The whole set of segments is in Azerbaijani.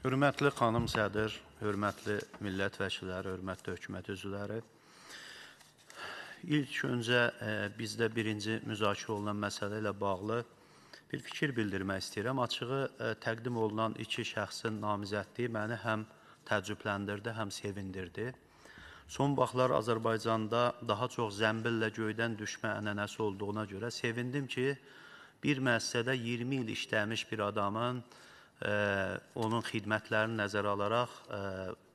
Hörmətli xanım sədr, hörmətli millət vəkilləri, hörmətli hökumət üzvləri. İlk öncə e, bizdə birinci müzakirə olunan məsələ ilə bağlı bir fikir bildirmək istəyirəm. Açığı e, təqdim olunan iki şəxsin namizədliyi məni həm təəccübləndirdi, həm sevindirdi. Son vaxtlar Azərbaycanda daha çox zəmbillə göydən düşmə ənənəsi olduğuna görə sevindim ki, bir müəssisədə 20 il işləmiş bir adamın onun xidmətlərini nəzərə alaraq e,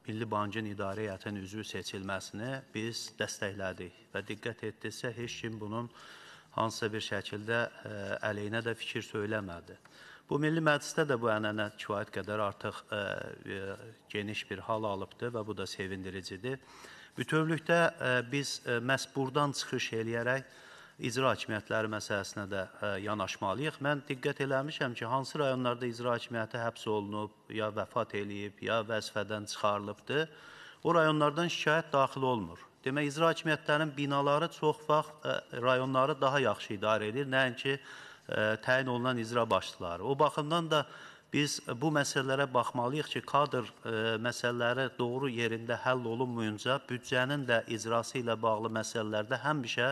Milli Bankın idarə heyətinin üzvü seçilməsini biz dəstəklədik və diqqət etdirsə, heç kim bunun hansısa bir şəkildə ə, e, əleyhinə də fikir söyləmədi. Bu Milli Məclisdə də bu ənənə kifayət qədər artıq ə, e, ə, geniş bir hal alıbdı və bu da sevindiricidir. Bütövlükdə ə, biz ə, məhz buradan çıxış eləyərək icra hakimiyyətləri məsələsinə də ə, e, yanaşmalıyıq. Mən diqqət eləmişəm ki, hansı rayonlarda icra hakimiyyəti həbs olunub, ya vəfat eləyib, ya vəzifədən çıxarılıbdır, o rayonlardan şikayət daxil olmur. Demək, icra hakimiyyətlərinin binaları çox vaxt ə, e, rayonları daha yaxşı idarə edir, nəinki ə, e, təyin olunan icra başçıları. O baxımdan da Biz e, bu məsələlərə baxmalıyıq ki, kadr e, məsələləri doğru yerində həll olunmayınca büdcənin də icrası ilə bağlı məsələlərdə həmişə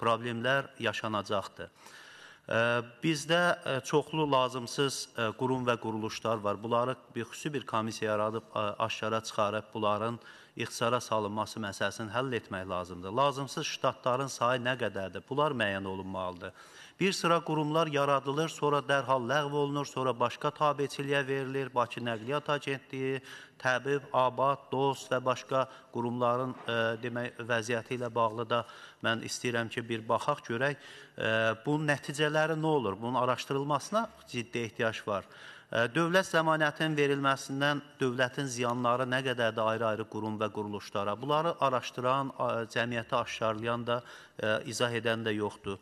problemlər yaşanacaqdır. E, bizdə e, çoxlu lazımsız e, qurum və quruluşlar var. Bunları bir xüsusi bir komissiya yaradıb e, aşkara çıxarıb bunların e, ixtisara salınması məsələsini həll etmək lazımdır. Lazımsız ştatların sayı nə qədərdir? Bunlar müəyyən olunmalıdır. Bir sıra qurumlar yaradılır, sonra dərhal ləğv olunur, sonra başqa tabiçiliyə verilir. Bakı Nəqliyyat Agentliyi, Təbib, Abad, Dost və başqa qurumların ə, e, demək vəziyyəti ilə bağlı da mən istəyirəm ki, bir baxaq görək, ə, e, bunun nəticələri nə olur? Bunun araşdırılmasına ciddi ehtiyac var. Dövlət zəmanətinin verilməsindən dövlətin ziyanları nə qədərdir ayrı-ayrı qurum və quruluşlara? Bunları araşdıran, cəmiyyəti aşkarlayan da, izah edən də yoxdur.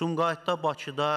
Sumqayıtda, Bakıda,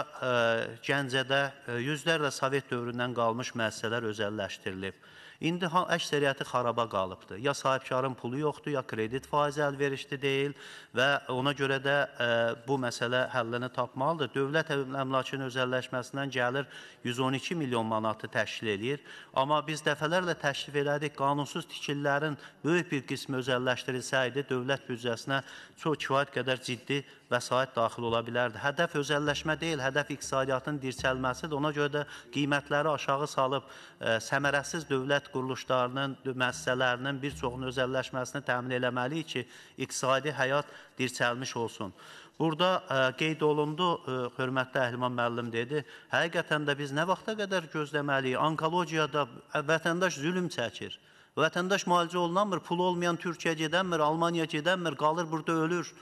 Gəncədə yüzlərlə Sovet dövründən qalmış müəssisələr özəlləşdirilib. İndi əksəriyyəti xaraba qalıbdır. Ya sahibkarın pulu yoxdur, ya kredit faizi əlverişli deyil və ona görə də ə, e, bu məsələ həllini tapmalıdır. Dövlət əmlakının özəlləşməsindən gəlir 112 milyon manatı təşkil edir. Amma biz dəfələrlə təşrif elədik, qanunsuz tikililərin böyük bir qismi özəlləşdirilsəydi, dövlət büdcəsinə çox kifayət qədər ciddi vəsait daxil ola bilərdi. Hədəf özəlləşmə deyil, hədəf iqtisadiyyatın dirçəlməsidir. Ona görə də qiymətləri aşağı salıb ə, e, səmərəsiz dövlət dövlət quruluşlarının, müəssisələrinin bir çoxunun özəlləşməsini təmin eləməliyik ki, iqtisadi həyat dirçəlmiş olsun. Burada ə, e, qeyd olundu, ə, e, hörmətli Əhliman müəllim dedi, həqiqətən də biz nə vaxta qədər gözləməliyik? Onkologiyada vətəndaş zülüm çəkir. Vətəndaş müalicə olunamır, pul olmayan Türkiyə gedənmir, Almaniya gedənmir, qalır burada ölür.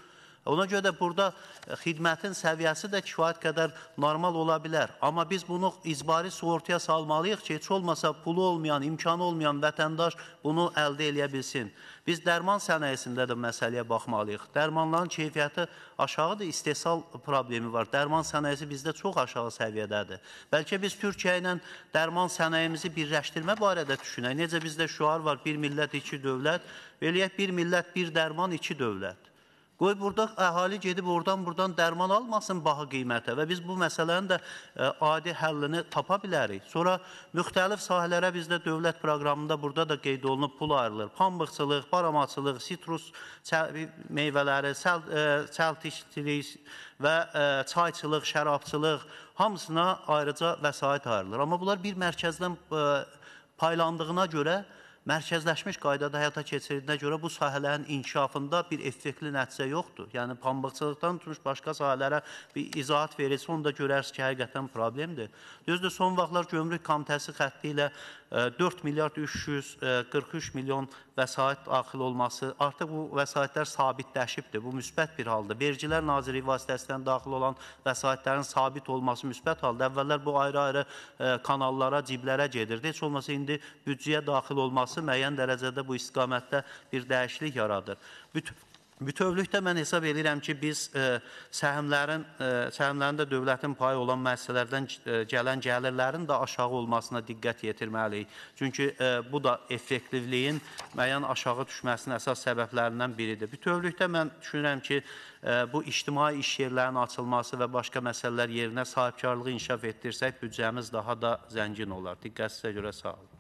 Ona görə də burada e, xidmətin səviyyəsi də kifayət qədər normal ola bilər. Amma biz bunu icbari sığortaya salmalıyıq ki, heç olmasa pulu olmayan, imkanı olmayan vətəndaş bunu əldə eləyə bilsin. Biz dərman sənayesində də məsələyə baxmalıyıq. Dərmanların keyfiyyəti aşağıdır, istehsal problemi var. Dərman sənayesi bizdə çox aşağı səviyyədədir. Bəlkə biz Türkiyə ilə dərman sənayemizi birləşdirmə barədə düşünək. Necə bizdə şüar var, bir millət, iki dövlət. Beləyək, bir millət, bir dərman, iki dövlət. Qoy burada əhali gedib oradan-buradan dərman almasın baha qiymətə və biz bu məsələnin də e, adi həllini tapa bilərik. Sonra müxtəlif sahələrə bizdə dövlət proqramında burada da qeyd olunub pul ayrılır. Pambıqçılıq, baramaçılıq, sitrus meyvələri, e, səltişçilik və e, çayçılıq, şərabçılıq hamısına ayrıca vəsait ayrılır. Amma bunlar bir mərkəzdən paylandığına görə mərkəzləşmiş qaydada həyata keçirildiyinə görə bu sahələrin inkişafında bir effektli nəticə yoxdur. Yəni pambıqçılıqdan tutmuş başqa sahələrə bir izahat verilsə, onu da görərsiniz ki, həqiqətən problemdir. Düzdür, son vaxtlar Gömrük Komitəsi xətti ilə 4 milyard 343 e, milyon vəsait daxil olması, artıq bu vəsaitlər sabitləşibdir. Bu müsbət bir haldır. Vergilər Naziri vasitəsindən daxil olan vəsaitlərin sabit olması müsbət haldır. Əvvəllər bu ayrı-ayrı e, kanallara, ciblərə gedirdi. Heç olmasa indi büdcəyə daxil olması müəyyən dərəcədə bu istiqamətdə bir dəyişiklik yaradır. Bütün Bütövlükdə mən hesab edirəm ki, biz ə, e, səhmlərin, ə, e, səhmlərində dövlətin payı olan müəssisələrdən e, gələn gəlirlərin də aşağı olmasına diqqət yetirməliyik. Çünki ə, bu da effektivliyin müəyyən aşağı düşməsinin əsas səbəblərindən biridir. Bütövlükdə mən düşünürəm ki, bu ictimai iş yerlərinin açılması və başqa məsələlər yerinə sahibkarlığı inkişaf etdirsək, büdcəmiz daha da zəngin olar. Diqqət sizə görə sağ olun.